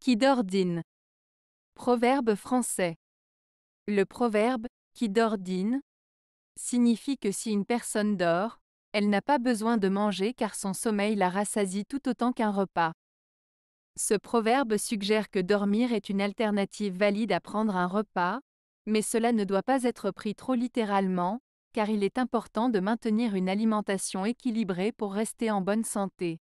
qui dîne Proverbe français. Le proverbe qui dîne ?» signifie que si une personne dort, elle n'a pas besoin de manger car son sommeil la rassasie tout autant qu'un repas. Ce proverbe suggère que dormir est une alternative valide à prendre un repas, mais cela ne doit pas être pris trop littéralement, car il est important de maintenir une alimentation équilibrée pour rester en bonne santé.